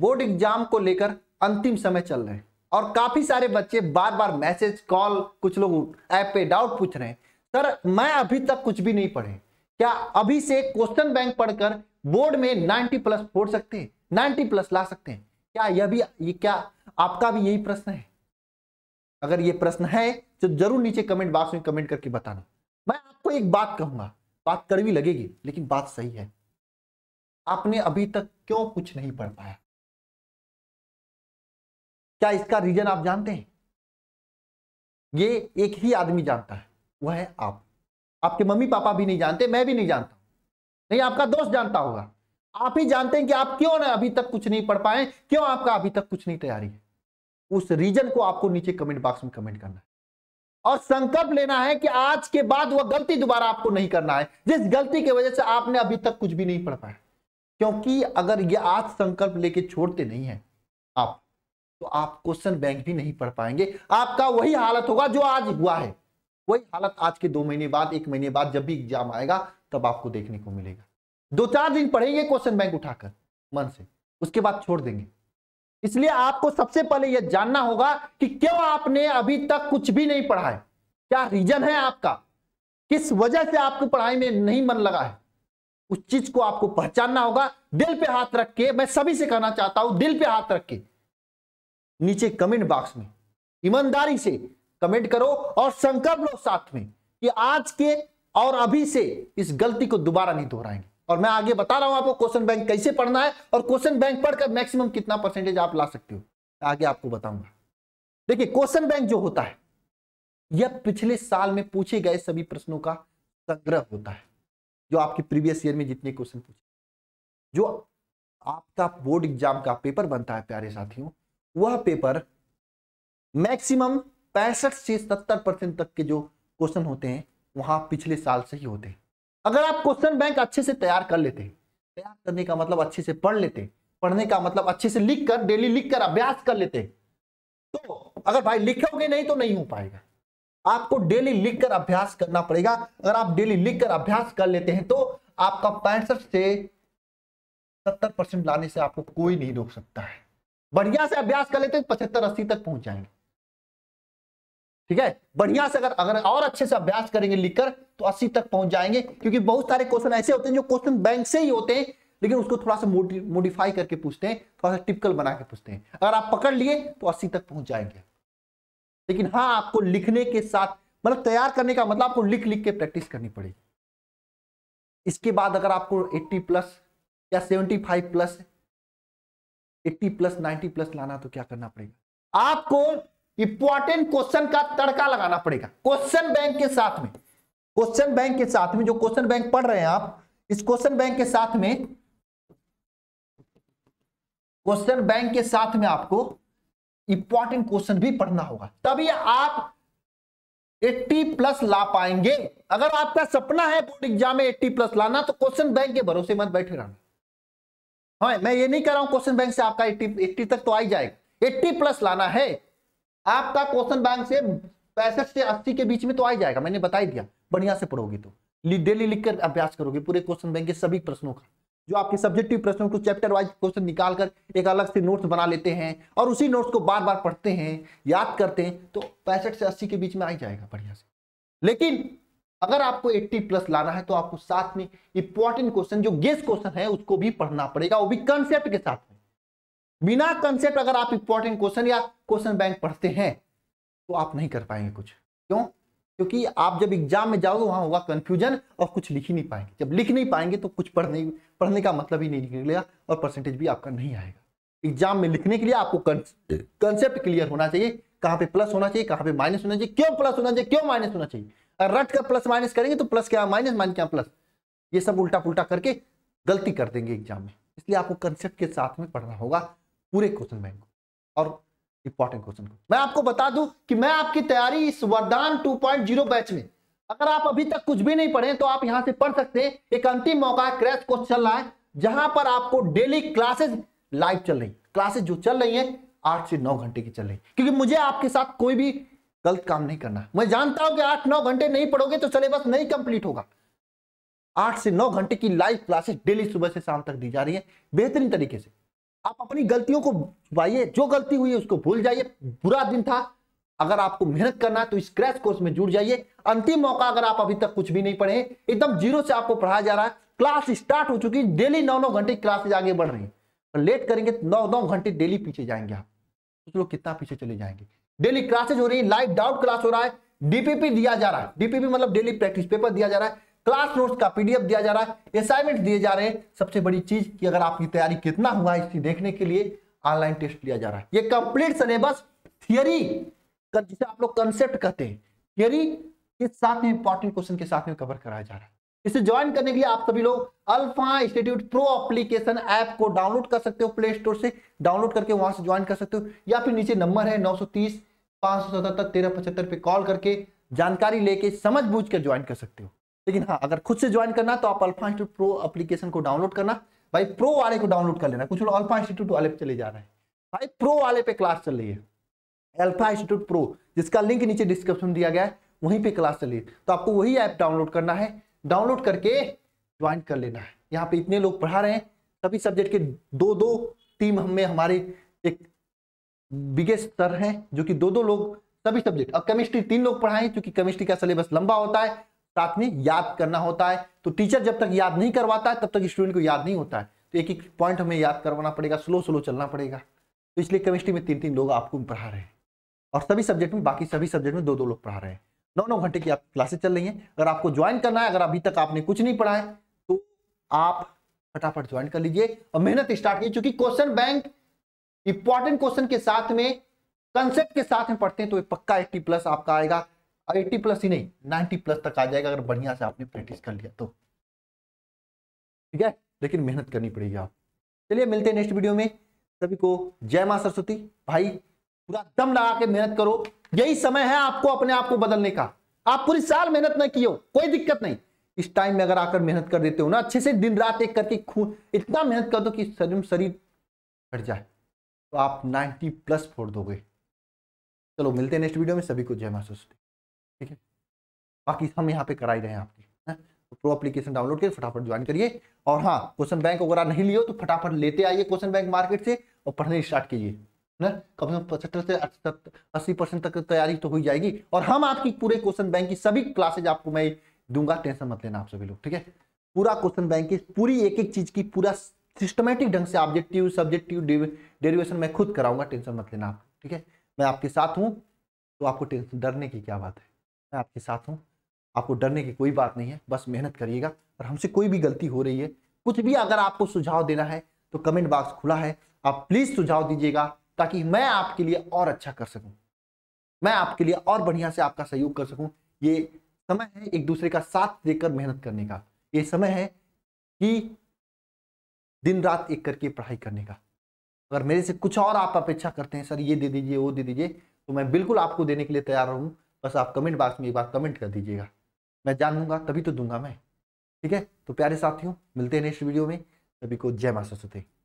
board exam को लेकर अंतिम समय चल रहे हैं और काफी सारे बच्चे बार बार मैसेज कॉल कुछ लोग ऐप पे डाउट पूछ रहे हैं सर मैं अभी तक कुछ भी नहीं पढ़े क्या अभी से क्वेश्चन बैंक पढ़कर बोर्ड में 90 प्लस फोड़ सकते हैं 90 प्लस ला सकते हैं क्या यह भी ये क्या आपका भी यही प्रश्न है अगर ये प्रश्न है तो जरूर नीचे कमेंट बॉक्स में कमेंट करके बताना मैं आपको एक बात कहूंगा बात कड़वी लगेगी लेकिन बात सही है आपने अभी तक क्यों कुछ नहीं पढ़ पाया क्या इसका रीजन आप जानते हैं ये एक ही आदमी जानता है वह है आप आपके मम्मी पापा भी नहीं जानते मैं भी नहीं जानता नहीं आपका दोस्त जानता होगा आप ही जानते हैं कि आप क्यों ना अभी तक कुछ नहीं पढ़ पाए क्यों आपका अभी तक कुछ नहीं तैयारी है उस रीजन को आपको नीचे कमेंट बॉक्स में कमेंट करना है और संकल्प लेना है कि आज के बाद वह गलती दोबारा आपको नहीं करना है जिस गलती की वजह से आपने अभी तक कुछ भी नहीं पढ़ पाया क्योंकि अगर ये आज संकल्प लेके छोड़ते नहीं है आप तो आप क्वेश्चन बैंक भी नहीं पढ़ पाएंगे आपका वही हालत होगा जो आज हुआ है वही हालत आज के दो महीने बाद एक महीने बाद जब भी एग्जाम आएगा तब आपको देखने को मिलेगा दो चार दिन पढ़ेंगे क्वेश्चन बैंक उठाकर मन से उसके बाद छोड़ देंगे इसलिए आपको सबसे पहले यह जानना होगा कि क्यों आपने अभी तक कुछ भी नहीं पढ़ा है क्या रीजन है आपका किस वजह से आपको पढ़ाई में नहीं मन लगा है उस चीज को आपको पहचानना होगा दिल पे हाथ रख के मैं सभी से कहना चाहता हूं दिल पे हाथ रख के नीचे कमेंट बॉक्स में ईमानदारी से कमेंट करो और संकल्प लो साथ में कि आज के और अभी से इस गलती को दोबारा नहीं दोहराएंगे और मैं आगे बता रहा हूं आपको क्वेश्चन बैंक कैसे पढ़ना है और क्वेश्चन बैंक पढ़कर मैक्सिमम कितना परसेंटेज आप ला सकते हो आगे आपको बताऊंगा देखिए क्वेश्चन बैंक जो होता है यह पिछले साल में पूछे गए सभी प्रश्नों का संग्रह होता है जो आपके प्रीवियस ईयर में जितने क्वेश्चन पूछे जो आपका बोर्ड एग्जाम का पेपर बनता है प्यारे साथियों वह पेपर मैक्सिमम पैंसठ से सत्तर परसेंट तक के जो क्वेश्चन होते हैं वहां पिछले साल से ही होते हैं अगर आप क्वेश्चन बैंक अच्छे से तैयार कर लेते हैं तैयार करने का मतलब अच्छे से पढ़ लेते हैं पढ़ने का मतलब अच्छे से लिख कर डेली लिख कर अभ्यास कर लेते हैं तो अगर भाई लिखोगे नहीं तो नहीं हो पाएगा आपको डेली लिख कर अभ्यास करना पड़ेगा अगर आप डेली लिख कर अभ्यास कर लेते हैं तो आपका पैंसठ से सत्तर परसेंट लाने से आपको कोई नहीं रोक सकता है बढ़िया से अभ्यास कर लेते हैं पचहत्तर अस्सी तक पहुंच जाएंगे ठीक है बढ़िया से अगर अगर और अच्छे से अभ्यास करेंगे लिखकर तो अस्सी तक पहुंच जाएंगे क्योंकि बहुत सारे क्वेश्चन ऐसे होते हैं जो क्वेश्चन बैंक से ही होते हैं लेकिन उसको थोड़ा सा मोडिफाई करके पूछते हैं थोड़ा सा टिपिकल बना के पूछते हैं अगर आप पकड़ लिए तो अस्सी तक पहुंच जाएंगे लेकिन हाँ आपको लिखने के साथ मतलब तैयार करने का मतलब आपको लिख लिख के प्रैक्टिस करनी पड़ेगी इसके बाद अगर आपको 80 प्लस या 75 plus eighty plus ninety plus लाना तो क्या करना पड़ेगा आपको इंपॉर्टेंट क्वेश्चन का तड़का लगाना पड़ेगा क्वेश्चन बैंक के साथ में क्वेश्चन बैंक के साथ में जो क्वेश्चन बैंक पढ़ रहे हैं आप इस क्वेश्चन बैंक के साथ में क्वेश्चन बैंक के साथ में आपको इंपॉर्टेंट क्वेश्चन भी पढ़ना होगा तभी आप 80 प्लस ला पाएंगे अगर आपका सपना है बोर्ड एग्जाम में 80 प्लस लाना तो क्वेश्चन बैंक के भरोसे मत बैठे रहना हाँ मैं ये नहीं कर रहा हूं क्वेश्चन बैंक से आपका 80 80 तक तो आई जाएगा 80 प्लस लाना है आपका क्वेश्चन बैंक से पैंसठ से 80 के बीच में तो आई जाएगा मैंने बता ही दिया बढ़िया से पढ़ोगे तो डेली लिखकर अभ्यास करोगे पूरे क्वेश्चन बैंक के सभी प्रश्नों का जो आपके सब्जेक्टिव प्रश्नों को चैप्टर वाइज क्वेश्चन निकाल कर एक अलग से नोट्स बना लेते हैं और उसी नोट्स को बार बार पढ़ते हैं याद करते हैं तो पैंसठ से अस्सी के बीच में आ जाएगा बढ़िया से लेकिन अगर आपको 80 प्लस लाना है तो आपको साथ में इंपॉर्टेंट क्वेश्चन जो गेस क्वेश्चन है उसको भी पढ़ना पड़ेगा वो भी कंसेप्ट के साथ में बिना कंसेप्ट अगर आप इंपॉर्टेंट क्वेश्चन या क्वेश्चन बैंक पढ़ते हैं तो आप नहीं कर पाएंगे कुछ क्यों क्योंकि आप जब एग्जाम में जाओगे वहां होगा कंफ्यूजन और कुछ लिख ही नहीं पाएंगे जब लिख नहीं पाएंगे तो कुछ पढ़ने पढ़ने का मतलब ही नहीं निकलेगा और परसेंटेज भी आपका नहीं आएगा एग्जाम में लिखने के लिए आपको कंसेप्ट क्लियर होना चाहिए कहाँ पे प्लस होना चाहिए कहाँ पे माइनस होना चाहिए क्यों प्लस होना चाहिए क्यों माइनस होना चाहिए रट का प्लस माइनस करेंगे तो प्लस क्या माइनस माइनस क्या प्लस ये सब उल्टा पुलटा करके गलती कर देंगे एग्जाम में इसलिए आपको कंसेप्ट के साथ में पढ़ना होगा पूरे क्वेश्चन बैंक को और इंपॉर्टेंट क्वेश्चन को मैं आपको बता दूं कि मैं आपकी तैयारी इस वरदान 2.0 बैच में अगर आप अभी तक कुछ भी नहीं पढ़े तो आप यहां से पढ़ सकते हैं एक अंतिम मौका है क्रैश कोर्स चल रहा है जहां पर आपको डेली क्लासेस लाइव चल रही क्लासेस जो चल रही है आठ से नौ घंटे की चल रही क्योंकि मुझे आपके साथ कोई भी गलत काम नहीं करना मैं जानता हूं कि आठ नौ घंटे नहीं पढ़ोगे तो सिलेबस नहीं कंप्लीट होगा आठ से नौ घंटे की लाइव क्लासेस डेली सुबह से शाम तक दी जा रही है बेहतरीन तरीके से आप अपनी गलतियों को छुपाइए जो गलती हुई है उसको भूल जाइए बुरा दिन था अगर आपको मेहनत करना है तो इस क्रैश कोर्स में जुड़ जाइए अंतिम मौका अगर आप अभी तक कुछ भी नहीं पढ़े एकदम जीरो से आपको पढ़ाया जा रहा है क्लास स्टार्ट हो चुकी है डेली नौ नौ घंटे क्लासेज आगे बढ़ रही है लेट तो करेंगे तो नौ नौ घंटे डेली पीछे जाएंगे आप कुछ लोग कितना पीछे चले जाएंगे डेली क्लासेज हो रही है लाइव डाउट क्लास हो रहा है डीपीपी दिया जा रहा है डीपीपी मतलब डेली प्रैक्टिस पेपर दिया जा रहा है क्लास नोट्स का पीडीएफ दिया जा रहा है असाइनमेंट दिए जा रहे हैं सबसे बड़ी चीज कि अगर आपकी तैयारी कितना हुआ है इसकी देखने के लिए ऑनलाइन टेस्ट लिया जा रहा है ये कंप्लीट सिलेबस थियरी जिसे आप लोग कंसेप्ट कहते हैं थियरी के साथ में इंपॉर्टेंट क्वेश्चन के साथ में कवर कराया जा रहा है इसे ज्वाइन करने के लिए आप सभी लोग Alpha Institute Pro application app को डाउनलोड कर सकते हो प्ले स्टोर से डाउनलोड करके वहां से ज्वाइन कर सकते हो या फिर नीचे नंबर है नौ सौ तीस पांच सौ सतहत्तर तेरह पचहत्तर पे कॉल करके जानकारी लेके समझ बूझ कर ज्वाइन कर सकते हो लेकिन हाँ अगर खुद से ज्वाइन करना तो आप अल्फा इंस्टीट्यूट प्रो एप्लीकेशन को डाउनलोड करना भाई प्रो वाले को डाउनलोड कर लेना कुछ लोग अल्फा इंस्टीट्यूट वाले पे चले जा रहे हैं भाई प्रो वाले पे क्लास चल रही है अल्फा इंस्टीट्यूट प्रो जिसका लिंक नीचे डिस्क्रिप्शन दिया गया है वहीं पे क्लास चल रही है तो आपको वही ऐप डाउनलोड करना है डाउनलोड करके ज्वाइन कर लेना है यहाँ पे इतने लोग पढ़ा रहे हैं सभी सब्जेक्ट के दो दो टीम हमें हमारे एक बिगेस्ट सर हैं जो कि दो दो लोग सभी सब्जेक्ट अब केमिस्ट्री तीन लोग पढ़ाए क्योंकि केमिस्ट्री का सिलेबस लंबा होता है साथ में याद करना होता है तो टीचर जब तक याद नहीं करवाता है तब तक स्टूडेंट को याद नहीं होता है तो एक एक पॉइंट हमें याद करवाना पड़ेगा स्लो स्लो चलना पड़ेगा तो इसलिए केमिस्ट्री में तीन तीन लोग आपको पढ़ा रहे हैं और सभी सब्जेक्ट में बाकी सभी सब्जेक्ट में दो दो लोग पढ़ा रहे हैं नौ नौ घंटे की आपकी क्लासेस चल रही हैं अगर आपको ज्वाइन करना है अगर अभी तक आपने कुछ नहीं पढ़ा है तो आप फटाफट ज्वाइन कर लीजिए और मेहनत स्टार्ट की चूंकि क्वेश्चन बैंक इंपॉर्टेंट क्वेश्चन के साथ में कंसेप्ट के साथ में पढ़ते हैं तो पक्का एट्टी प्लस आपका आएगा एट्टी प्लस ही नहीं नाइनटी प्लस तक आ जाएगा अगर बढ़िया से आपने प्रैक्टिस कर लिया तो ठीक है लेकिन मेहनत करनी पड़ेगी आप चलिए मिलते हैं नेक्स्ट वीडियो में सभी को जय माँ सरस्वती भाई पूरा दम लगा के मेहनत करो यही समय है आपको अपने आप को बदलने का आप पूरी साल मेहनत न की कोई दिक्कत नहीं इस टाइम में अगर आकर मेहनत कर देते हो ना अच्छे से दिन रात एक करके खून इतना मेहनत कर दो कि शरीर शरीर हट जाए तो आप 90 प्लस फोड़ दोगे चलो मिलते हैं नेक्स्ट वीडियो में सभी को जय माँ सरस्वती ठीक है बाकी हम यहाँ पे कराई रहे हैं आपके है तो प्रो एप्लीकेशन डाउनलोड करिए फटाफट ज्वाइन करिए और हाँ क्वेश्चन बैंक वगैरह नहीं लियो तो फटाफट लेते आइए क्वेश्चन बैंक मार्केट से और पढ़ने स्टार्ट कीजिए ना कम से कम पचहत्तर से अस्सी परसेंट तक तैयारी तो हो जाएगी और हम आपकी पूरे क्वेश्चन बैंक की सभी क्लासेज आपको मैं दूंगा टेंशन मत लेना आप सभी लोग ठीक है पूरा क्वेश्चन बैंक की पूरी एक एक चीज की पूरा सिस्टमेटिक ढंग से ऑब्जेक्टिव सब्जेक्टिव डेरिवेशन मैं खुद कराऊंगा टेंशन मत लेना आप ठीक है मैं आपके साथ हूँ तो आपको टेंशन डरने की क्या बात है मैं आपके साथ हूँ आपको डरने की कोई बात नहीं है बस मेहनत करिएगा और हमसे कोई भी गलती हो रही है कुछ भी अगर आपको सुझाव देना है तो कमेंट बॉक्स खुला है आप प्लीज़ सुझाव दीजिएगा ताकि मैं आपके लिए और अच्छा कर सकूं मैं आपके लिए और बढ़िया से आपका सहयोग कर सकूं ये समय है एक दूसरे का साथ देकर मेहनत करने का ये समय है कि दिन रात एक करके पढ़ाई करने का अगर मेरे से कुछ और आप अपेक्षा करते हैं सर ये दे दीजिए वो दे दीजिए तो मैं बिल्कुल आपको देने के लिए तैयार रहूँ बस आप कमेंट बॉक्स में एक बार कमेंट कर दीजिएगा मैं जानूंगा तभी तो दूंगा मैं ठीक है तो प्यारे साथियों मिलते हैं नेक्स्ट वीडियो में सभी को जय मा सरस्वती